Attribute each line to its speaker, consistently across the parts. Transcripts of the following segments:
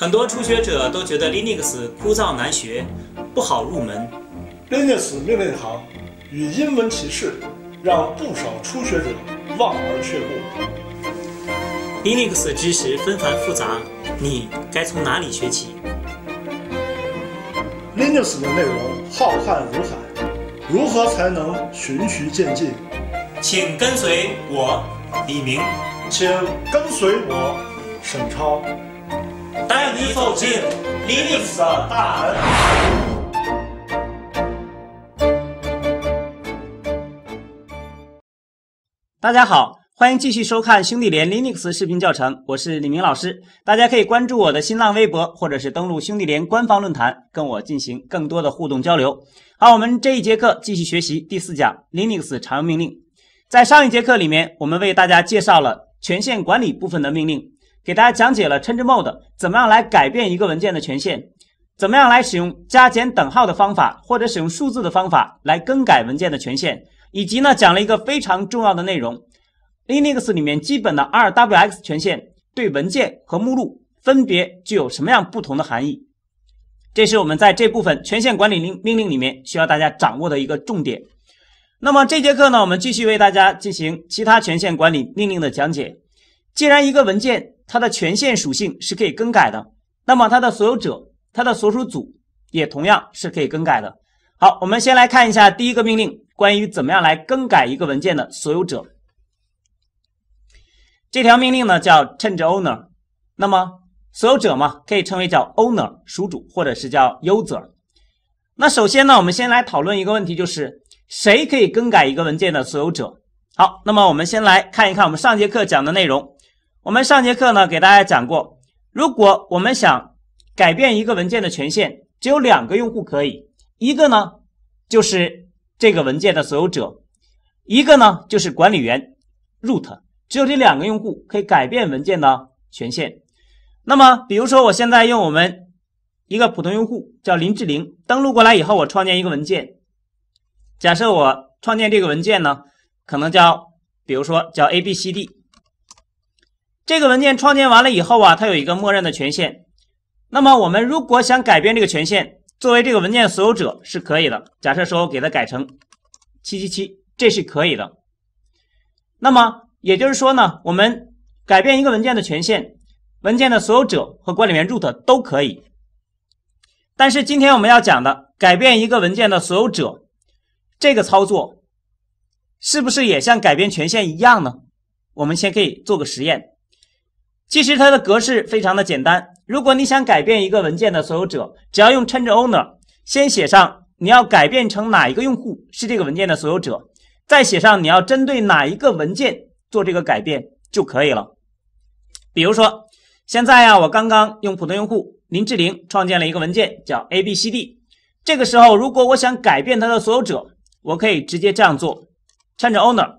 Speaker 1: 很多初学者都觉得 Linux 枯燥难学，不好入门。Linux 命令行与英文歧示，让不少初学者望而却步。Linux 知识纷繁复杂，你该从哪里学起？Linux 的内容浩瀚如海，如何才能循序渐进？请跟随我，李明；请跟随我，沈超。带你走进 Linux 的大门。大家好，欢迎继续收看兄弟连 Linux 视频教程，我是李明老师。大家可以关注我的新浪微博，或者是登录兄弟连官方论坛，跟我进行更多的互动交流。好，我们这一节课继续学习第四讲 Linux 常用命令。在上一节课里面，我们为大家介绍了权限管理部分的命令。给大家讲解了 `chmod` a n g e e 怎么样来改变一个文件的权限，怎么样来使用加减等号的方法，或者使用数字的方法来更改文件的权限，以及呢讲了一个非常重要的内容：Linux 里面基本的 `rwx` 权限对文件和目录分别具有什么样不同的含义。这是我们在这部分权限管理令命令里面需要大家掌握的一个重点。那么这节课呢，我们继续为大家进行其他权限管理命令的讲解。既然一个文件，它的权限属性是可以更改的，那么它的所有者、它的所属组也同样是可以更改的。好，我们先来看一下第一个命令，关于怎么样来更改一个文件的所有者。这条命令呢叫 change owner。那么所有者嘛，可以称为叫 owner、属主或者是叫 user。那首先呢，我们先来讨论一个问题，就是谁可以更改一个文件的所有者？好，那么我们先来看一看我们上节课讲的内容。我们上节课呢给大家讲过，如果我们想改变一个文件的权限，只有两个用户可以，一个呢就是这个文件的所有者，一个呢就是管理员 root，只有这两个用户可以改变文件的权限。那么，比如说我现在用我们一个普通用户叫林志玲登录过来以后，我创建一个文件，假设我创建这个文件呢，可能叫比如说叫 a b c d。这个文件创建完了以后啊，它有一个默认的权限。那么我们如果想改变这个权限，作为这个文件所有者是可以的。假设说我给它改成七七七，这是可以的。那么也就是说呢，我们改变一个文件的权限，文件的所有者和管理员 root 都可以。但是今天我们要讲的改变一个文件的所有者这个操作，是不是也像改变权限一样呢？我们先可以做个实验。其实它的格式非常的简单。如果你想改变一个文件的所有者，只要用 change owner，先写上你要改变成哪一个用户是这个文件的所有者，再写上你要针对哪一个文件做这个改变就可以了。比如说，现在啊，我刚刚用普通用户林志玲创建了一个文件叫 a b c d。这个时候，如果我想改变它的所有者，我可以直接这样做：change owner，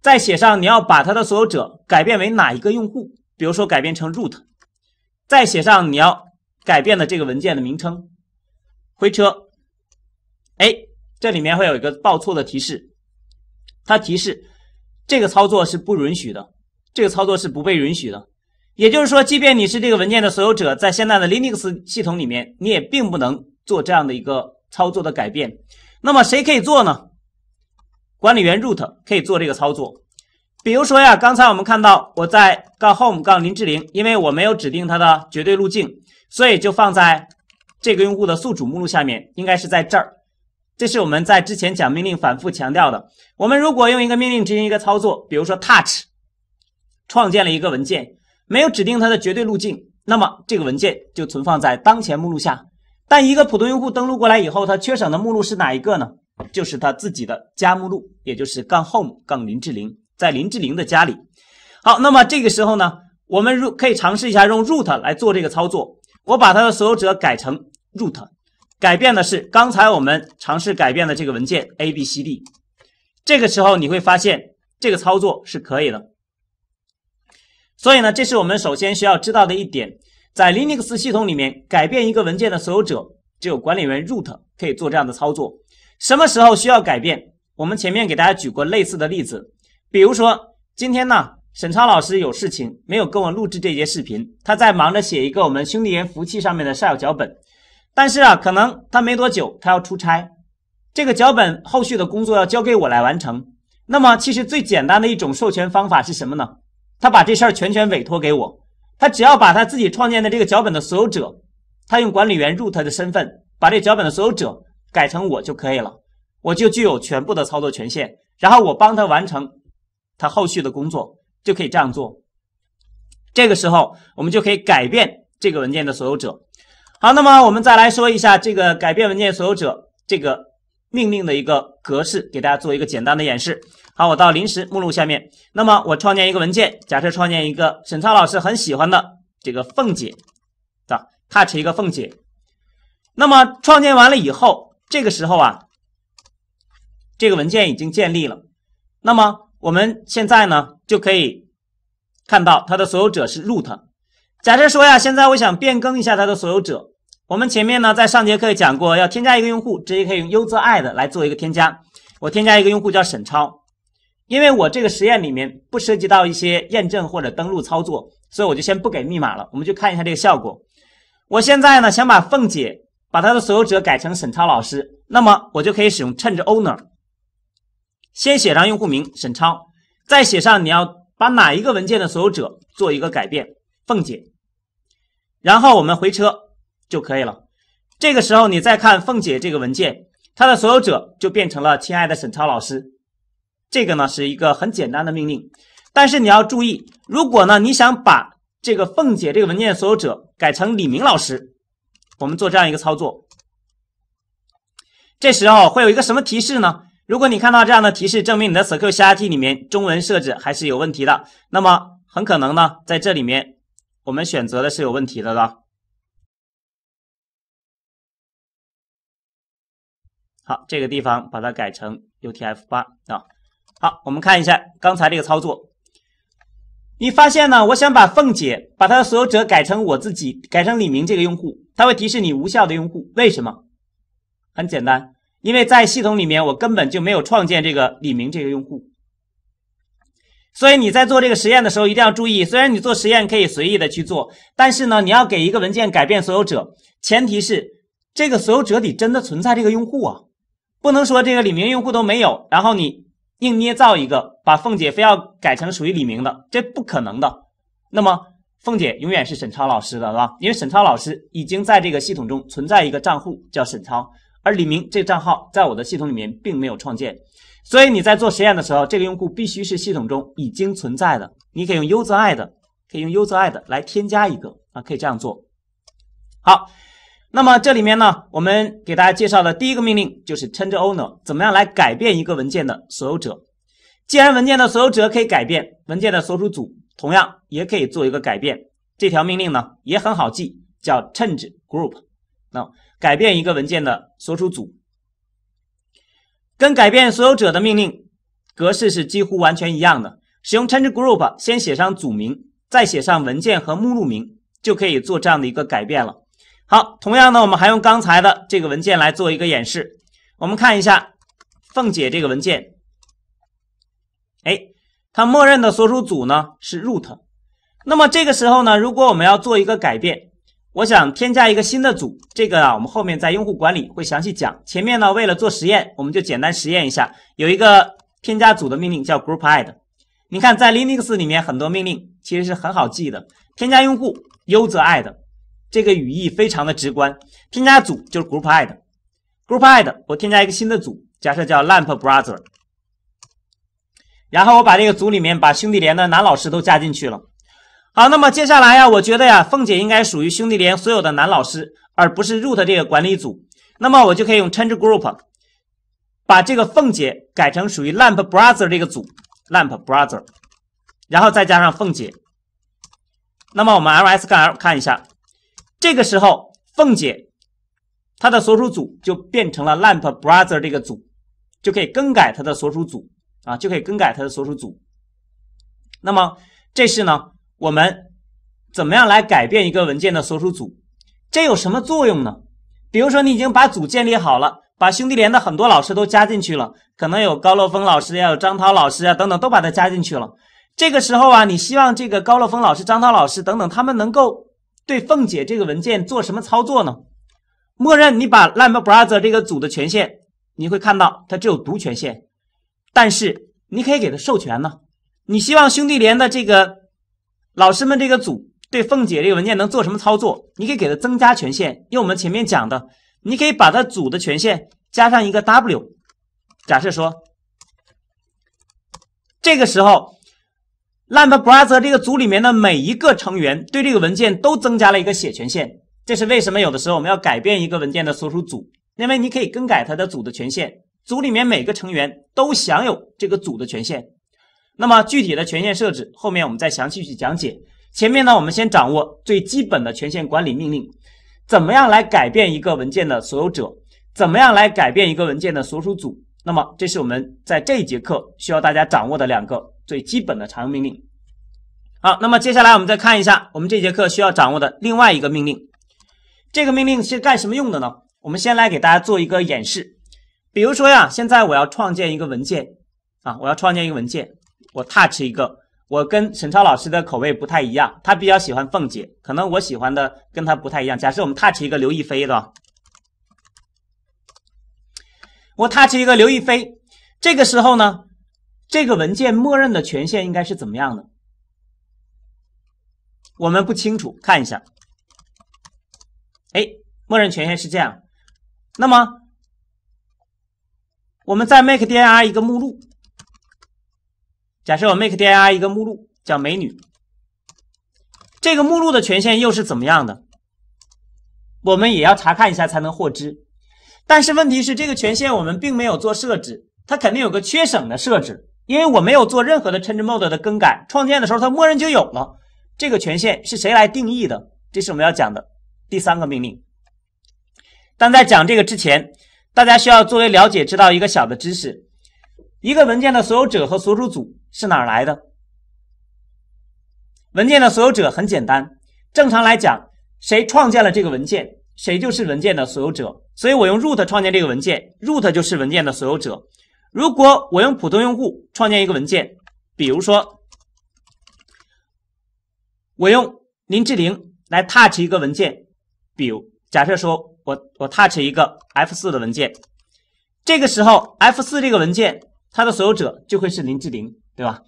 Speaker 1: 再写上你要把它的所有者改变为哪一个用户。比如说改变成 root，再写上你要改变的这个文件的名称，回车，哎，这里面会有一个报错的提示，它提示这个操作是不允许的，这个操作是不被允许的。也就是说，即便你是这个文件的所有者，在现在的 Linux 系统里面，你也并不能做这样的一个操作的改变。那么谁可以做呢？管理员 root 可以做这个操作。比如说呀，刚才我们看到我在杠 home 杠林志玲，因为我没有指定它的绝对路径，所以就放在这个用户的宿主目录下面，应该是在这儿。这是我们在之前讲命令反复强调的。我们如果用一个命令执行一个操作，比如说 touch 创建了一个文件，没有指定它的绝对路径，那么这个文件就存放在当前目录下。但一个普通用户登录过来以后，他缺少的目录是哪一个呢？就是他自己的加目录，也就是杠 home 杠林志玲。在林志玲的家里。好，那么这个时候呢，我们如可以尝试一下用 root 来做这个操作。我把它的所有者改成 root，改变的是刚才我们尝试改变的这个文件 a b c d。这个时候你会发现这个操作是可以的。所以呢，这是我们首先需要知道的一点，在 Linux 系统里面，改变一个文件的所有者只有管理员 root 可以做这样的操作。什么时候需要改变？我们前面给大家举过类似的例子。比如说今天呢，沈超老师有事情没有跟我录制这节视频？他在忙着写一个我们兄弟连服务器上面的 s h 脚本，但是啊，可能他没多久他要出差，这个脚本后续的工作要交给我来完成。那么其实最简单的一种授权方法是什么呢？他把这事儿全权委托给我，他只要把他自己创建的这个脚本的所有者，他用管理员 root 的身份把这脚本的所有者改成我就可以了，我就具有全部的操作权限，然后我帮他完成。它后续的工作就可以这样做，这个时候我们就可以改变这个文件的所有者。好，那么我们再来说一下这个改变文件所有者这个命令的一个格式，给大家做一个简单的演示。好，我到临时目录下面，那么我创建一个文件，假设创建一个沈超老师很喜欢的这个凤姐的 touch 一个凤姐，那么创建完了以后，这个时候啊，这个文件已经建立了，那么。我们现在呢就可以看到它的所有者是 root。假设说呀，现在我想变更一下它的所有者。我们前面呢在上节课讲过，要添加一个用户，直接可以用 user add 来做一个添加。我添加一个用户叫沈超，因为我这个实验里面不涉及到一些验证或者登录操作，所以我就先不给密码了。我们就看一下这个效果。我现在呢想把凤姐把她的所有者改成沈超老师，那么我就可以使用 change owner。先写上用户名沈超，再写上你要把哪一个文件的所有者做一个改变，凤姐，然后我们回车就可以了。这个时候你再看凤姐这个文件，它的所有者就变成了亲爱的沈超老师。这个呢是一个很简单的命令，但是你要注意，如果呢你想把这个凤姐这个文件所有者改成李明老师，我们做这样一个操作，这时候会有一个什么提示呢？如果你看到这样的提示，证明你的 SQL s r v 里面中文设置还是有问题的。那么很可能呢，在这里面我们选择的是有问题的了。好，这个地方把它改成 UTF8 啊。好，我们看一下刚才这个操作。你发现呢，我想把凤姐把她的所有者改成我自己，改成李明这个用户，它会提示你无效的用户。为什么？很简单。因为在系统里面，我根本就没有创建这个李明这个用户，所以你在做这个实验的时候一定要注意。虽然你做实验可以随意的去做，但是呢，你要给一个文件改变所有者，前提是这个所有者里真的存在这个用户啊，不能说这个李明用户都没有，然后你硬捏造一个，把凤姐非要改成属于李明的，这不可能的。那么凤姐永远是沈超老师的吧？因为沈超老师已经在这个系统中存在一个账户叫沈超。而李明这账号在我的系统里面并没有创建，所以你在做实验的时候，这个用户必须是系统中已经存在的。你可以用 u r i 的，可以用 u r i 的来添加一个啊，可以这样做。好，那么这里面呢，我们给大家介绍的第一个命令就是 change owner，怎么样来改变一个文件的所有者？既然文件的所有者可以改变，文件的所属组同样也可以做一个改变。这条命令呢也很好记，叫 change group。那改变一个文件的所属组，跟改变所有者的命令格式是几乎完全一样的。使用 change group，先写上组名，再写上文件和目录名，就可以做这样的一个改变了。好，同样呢，我们还用刚才的这个文件来做一个演示。我们看一下凤姐这个文件，哎，它默认的所属组呢是 root。那么这个时候呢，如果我们要做一个改变。我想添加一个新的组，这个啊，我们后面在用户管理会详细讲。前面呢，为了做实验，我们就简单实验一下。有一个添加组的命令叫 group add。你看，在 Linux 里面很多命令其实是很好记的。添加用户 user add，这个语义非常的直观。添加组就是 group add。group add，我添加一个新的组，假设叫 lamp brother。然后我把这个组里面把兄弟连的男老师都加进去了。好，那么接下来呀，我觉得呀，凤姐应该属于兄弟连所有的男老师，而不是 root 这个管理组。那么我就可以用 change group 把这个凤姐改成属于 lamp brother 这个组，lamp brother，然后再加上凤姐。那么我们 ls-l 杠看一下，这个时候凤姐它的所属组就变成了 lamp brother 这个组，就可以更改它的所属组啊，就可以更改它的所属组。那么这是呢？我们怎么样来改变一个文件的所属组？这有什么作用呢？比如说，你已经把组建立好了，把兄弟连的很多老师都加进去了，可能有高乐峰老师呀，有张涛老师啊等等，都把它加进去了。这个时候啊，你希望这个高乐峰老师、张涛老师等等，他们能够对凤姐这个文件做什么操作呢？默认你把 l a m b a Brother 这个组的权限，你会看到它只有读权限，但是你可以给它授权呢。你希望兄弟连的这个。老师们，这个组对凤姐这个文件能做什么操作？你可以给它增加权限，用我们前面讲的，你可以把它组的权限加上一个 W。假设说，这个时候 l a m b b r o t h e r 这个组里面的每一个成员对这个文件都增加了一个写权限。这是为什么？有的时候我们要改变一个文件的所属组，因为你可以更改它的组的权限，组里面每个成员都享有这个组的权限。那么具体的权限设置，后面我们再详细去讲解。前面呢，我们先掌握最基本的权限管理命令，怎么样来改变一个文件的所有者，怎么样来改变一个文件的所属组。那么，这是我们在这一节课需要大家掌握的两个最基本的常用命令。好，那么接下来我们再看一下我们这节课需要掌握的另外一个命令。这个命令是干什么用的呢？我们先来给大家做一个演示。比如说呀，现在我要创建一个文件啊，我要创建一个文件。我 touch 一个，我跟沈超老师的口味不太一样，他比较喜欢凤姐，可能我喜欢的跟他不太一样。假设我们 touch 一个刘亦菲，的，我 touch 一个刘亦菲，这个时候呢，这个文件默认的权限应该是怎么样的？我们不清楚，看一下。哎，默认权限是这样。那么，我们再 make dir 一个目录。假设我 make dir 一个目录叫美女，这个目录的权限又是怎么样的？我们也要查看一下才能获知。但是问题是，这个权限我们并没有做设置，它肯定有个缺省的设置，因为我没有做任何的 change mode 的更改。创建的时候，它默认就有了这个权限，是谁来定义的？这是我们要讲的第三个命令。但在讲这个之前，大家需要作为了解，知道一个小的知识：一个文件的所有者和所属组。是哪儿来的？文件的所有者很简单，正常来讲，谁创建了这个文件，谁就是文件的所有者。所以我用 root 创建这个文件，root 就是文件的所有者。如果我用普通用户创建一个文件，比如说我用林志玲来 touch 一个文件，比如假设说我我 touch 一个 f 四的文件，这个时候 f 四这个文件它的所有者就会是林志玲。对吧？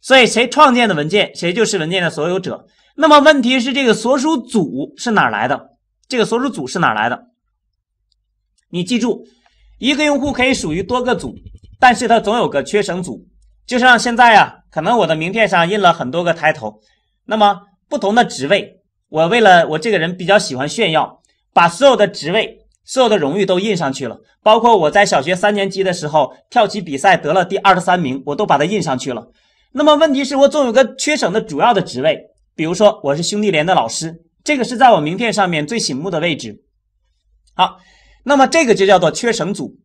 Speaker 1: 所以谁创建的文件，谁就是文件的所有者。那么问题是，这个所属组是哪来的？这个所属组是哪来的？你记住，一个用户可以属于多个组，但是他总有个缺省组。就像现在呀，可能我的名片上印了很多个抬头，那么不同的职位，我为了我这个人比较喜欢炫耀，把所有的职位。所有的荣誉都印上去了，包括我在小学三年级的时候跳棋比赛得了第二十三名，我都把它印上去了。那么问题是我总有个缺省的主要的职位，比如说我是兄弟连的老师，这个是在我名片上面最醒目的位置。好，那么这个就叫做缺省组。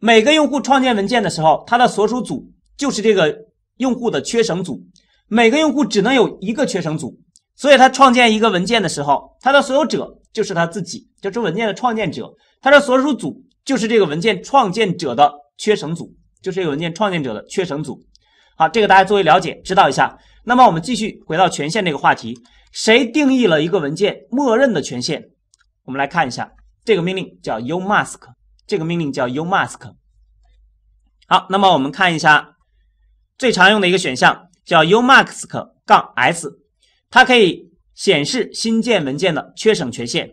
Speaker 1: 每个用户创建文件的时候，它的所属组就是这个用户的缺省组。每个用户只能有一个缺省组，所以他创建一个文件的时候，它的所有者。就是他自己，就是文件的创建者，它的所属组就是这个文件创建者的缺省组，就是这个文件创建者的缺省组。好，这个大家作为了解，知道一下。那么我们继续回到权限这个话题，谁定义了一个文件默认的权限？我们来看一下，这个命令叫 umask，这个命令叫 umask。好，那么我们看一下最常用的一个选项叫 umask 杠 s，它可以。显示新建文件的缺省权限。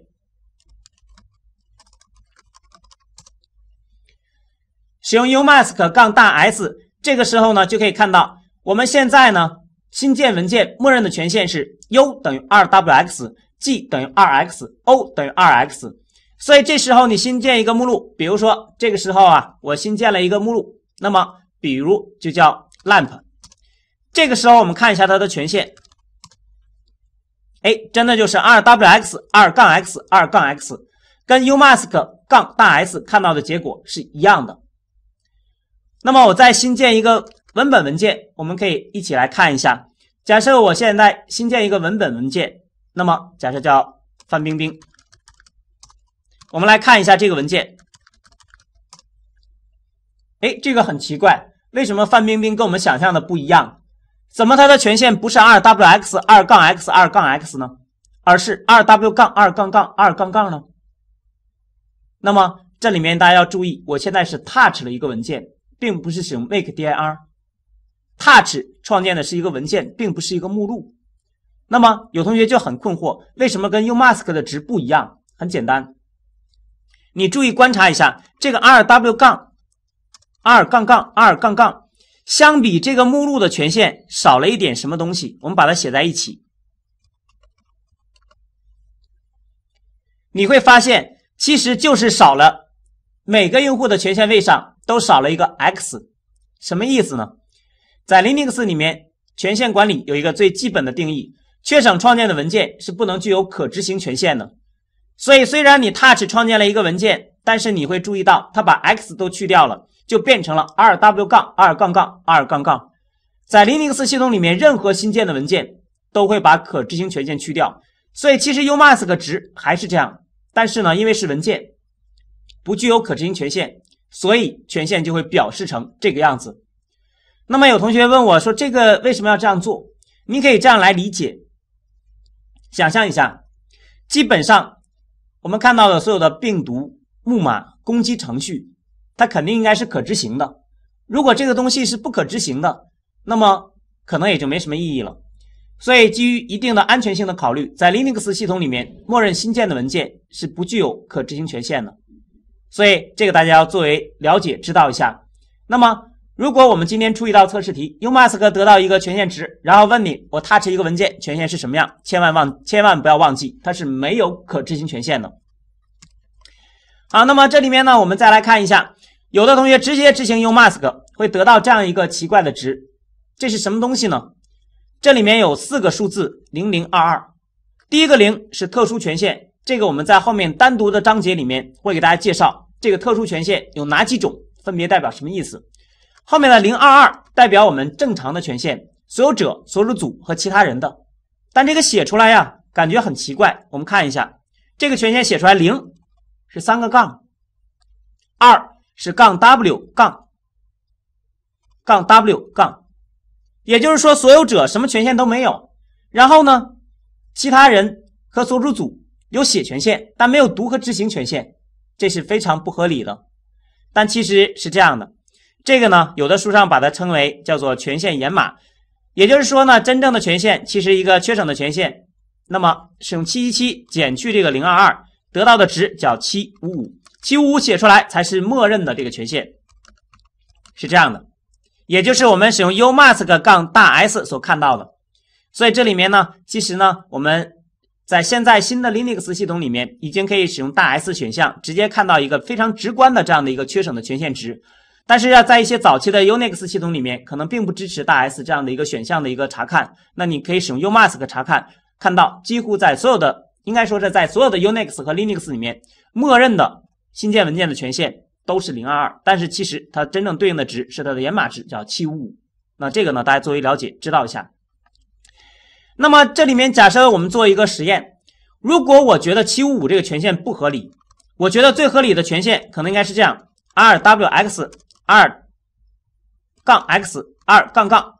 Speaker 1: 使用 umask 杠大 S，这个时候呢，就可以看到我们现在呢新建文件默认的权限是 U 等于二 WX，G 等于二 X，O 等于二 X。所以这时候你新建一个目录，比如说这个时候啊，我新建了一个目录，那么比如就叫 LAMP。这个时候我们看一下它的权限。哎，真的就是2 w x 二杠 x 二杠 x，跟 u mask 杠大 S 看到的结果是一样的。那么我再新建一个文本文件，我们可以一起来看一下。假设我现在新建一个文本文件，那么假设叫范冰冰，我们来看一下这个文件。哎，这个很奇怪，为什么范冰冰跟我们想象的不一样？怎么它的权限不是 rwx 二杠 x 二杠 x 呢，而是 r w 杠二杠杠二杠杠呢？那么这里面大家要注意，我现在是 touch 了一个文件，并不是使用 make dir touch 创建的是一个文件，并不是一个目录。那么有同学就很困惑，为什么跟 umask 的值不一样？很简单，你注意观察一下这个 r w 杠 R 杠杠 R 杠杠。相比这个目录的权限少了一点什么东西，我们把它写在一起，你会发现其实就是少了每个用户的权限位上都少了一个 x，什么意思呢？在 Linux 里面，权限管理有一个最基本的定义：，缺省创建的文件是不能具有可执行权限的。所以虽然你 touch 创建了一个文件，但是你会注意到它把 x 都去掉了。就变成了 r w 杠 r 杠杠 r 杠杠，在 Linux 系统里面，任何新建的文件都会把可执行权限去掉，所以其实 umask 值还是这样。但是呢，因为是文件，不具有可执行权限，所以权限就会表示成这个样子。那么有同学问我说：“这个为什么要这样做？”你可以这样来理解，想象一下，基本上我们看到的所有的病毒、木马、攻击程序。它肯定应该是可执行的，如果这个东西是不可执行的，那么可能也就没什么意义了。所以基于一定的安全性的考虑，在 Linux 系统里面，默认新建的文件是不具有可执行权限的。所以这个大家要作为了解知道一下。那么如果我们今天出一道测试题，用 mask 得到一个权限值，然后问你我 touch 一个文件权限是什么样，千万忘千万不要忘记它是没有可执行权限的。好，那么这里面呢，我们再来看一下。有的同学直接执行 umask 会得到这样一个奇怪的值，这是什么东西呢？这里面有四个数字，零零二二。第一个零是特殊权限，这个我们在后面单独的章节里面会给大家介绍，这个特殊权限有哪几种，分别代表什么意思？后面的零二二代表我们正常的权限，所有者、所属组和其他人的。但这个写出来呀，感觉很奇怪。我们看一下，这个权限写出来，零是三个杠，二。是杠 w 杠，杠 w 杠，也就是说所有者什么权限都没有。然后呢，其他人和所属组有写权限，但没有读和执行权限，这是非常不合理的。但其实是这样的，这个呢，有的书上把它称为叫做权限掩码，也就是说呢，真正的权限其实一个缺省的权限，那么使用七七七减去这个零二二得到的值叫七五五。七五五写出来才是默认的这个权限，是这样的，也就是我们使用 umask 杠大 S 所看到的。所以这里面呢，其实呢，我们在现在新的 Linux 系统里面已经可以使用大 S 选项直接看到一个非常直观的这样的一个缺省的权限值。但是要在一些早期的 Unix 系统里面，可能并不支持大 S 这样的一个选项的一个查看。那你可以使用 umask 查看，看到几乎在所有的，应该说是在所有的 Unix 和 Linux 里面默认的。新建文件的权限都是零二二，但是其实它真正对应的值是它的源码值，叫七五五。那这个呢，大家作为了解，知道一下。那么这里面假设我们做一个实验，如果我觉得七五五这个权限不合理，我觉得最合理的权限可能应该是这样：rwxr 杠 x 二杠杠。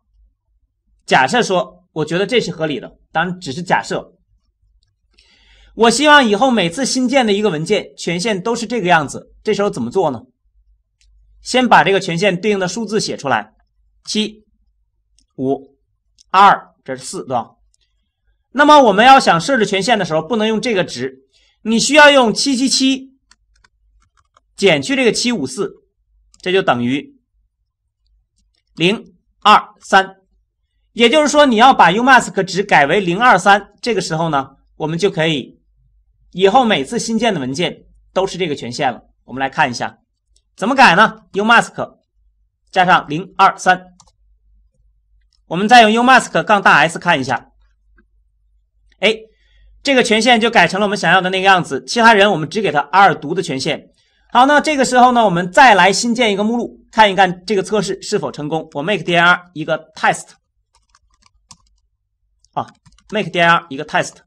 Speaker 1: 假设说，我觉得这是合理的，当然只是假设。我希望以后每次新建的一个文件权限都是这个样子。这时候怎么做呢？先把这个权限对应的数字写出来，七、五、二，这是四，对吧？那么我们要想设置权限的时候，不能用这个值，你需要用七七七减去这个七五四，这就等于零二三。也就是说，你要把 umask 值改为零二三。这个时候呢，我们就可以。以后每次新建的文件都是这个权限了。我们来看一下，怎么改呢？umask 加上零二三。我们再用 umask 杠大 S 看一下。哎，这个权限就改成了我们想要的那个样子。其他人我们只给他 r 读的权限。好，那这个时候呢，我们再来新建一个目录，看一看这个测试是否成功。我 make dr 一个 test 啊，make dr 一个 test。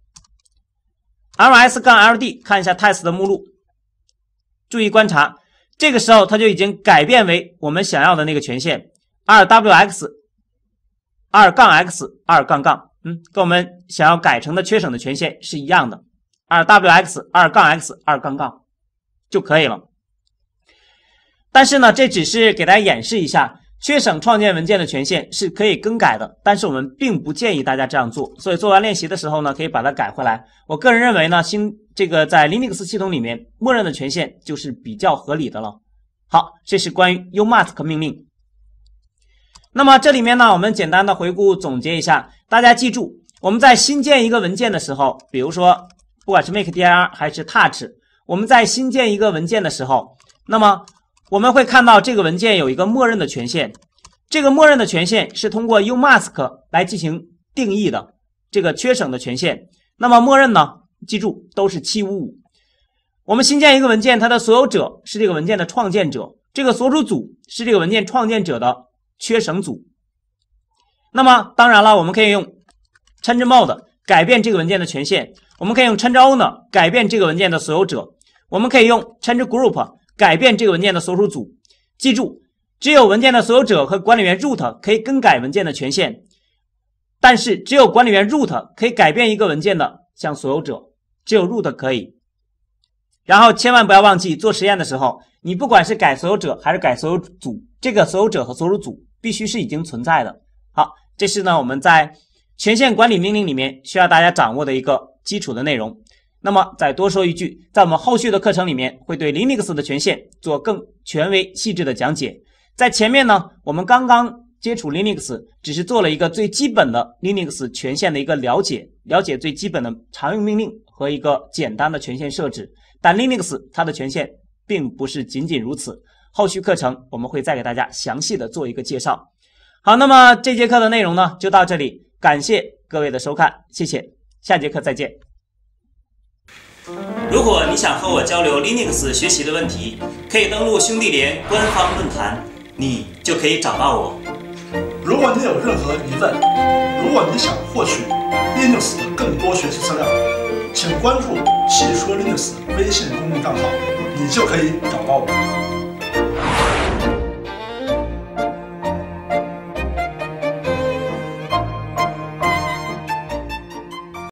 Speaker 1: ls-ld 杠看一下 test 的目录，注意观察，这个时候它就已经改变为我们想要的那个权限 r w x 杠 x 杠杠，嗯，跟我们想要改成的缺省的权限是一样的 r w x 杠 x 杠杠就可以了。但是呢，这只是给大家演示一下。缺省创建文件的权限是可以更改的，但是我们并不建议大家这样做。所以做完练习的时候呢，可以把它改回来。我个人认为呢，新这个在 Linux 系统里面默认的权限就是比较合理的了。好，这是关于 umask 命令。那么这里面呢，我们简单的回顾总结一下，大家记住，我们在新建一个文件的时候，比如说不管是 make dir 还是 touch，我们在新建一个文件的时候，那么。我们会看到这个文件有一个默认的权限，这个默认的权限是通过 umask 来进行定义的，这个缺省的权限。那么默认呢，记住都是七五五。我们新建一个文件，它的所有者是这个文件的创建者，这个所属组是这个文件创建者的缺省组。那么当然了，我们可以用 change mode 改变这个文件的权限，我们可以用 change owner 改变这个文件的所有者，我们可以用 change group。改变这个文件的所属组，记住，只有文件的所有者和管理员 root 可以更改文件的权限，但是只有管理员 root 可以改变一个文件的像所有者，只有 root 可以。然后千万不要忘记做实验的时候，你不管是改所有者还是改所有组，这个所有者和所属组必须是已经存在的。好，这是呢我们在权限管理命令里面需要大家掌握的一个基础的内容。那么，再多说一句，在我们后续的课程里面，会对 Linux 的权限做更权威、细致的讲解。在前面呢，我们刚刚接触 Linux，只是做了一个最基本的 Linux 权限的一个了解，了解最基本的常用命令和一个简单的权限设置。但 Linux 它的权限并不是仅仅如此，后续课程我们会再给大家详细的做一个介绍。好，那么这节课的内容呢，就到这里，感谢各位的收看，谢谢，下节课再见。如果你想和我交流 Linux 学习的问题，可以登录兄弟连官方论坛，你就可以找到我。如果你有任何疑问，如果你想获取 Linux 的更多学习资料，请关注“汽车 Linux” 微信公众账号，你就可以找到我。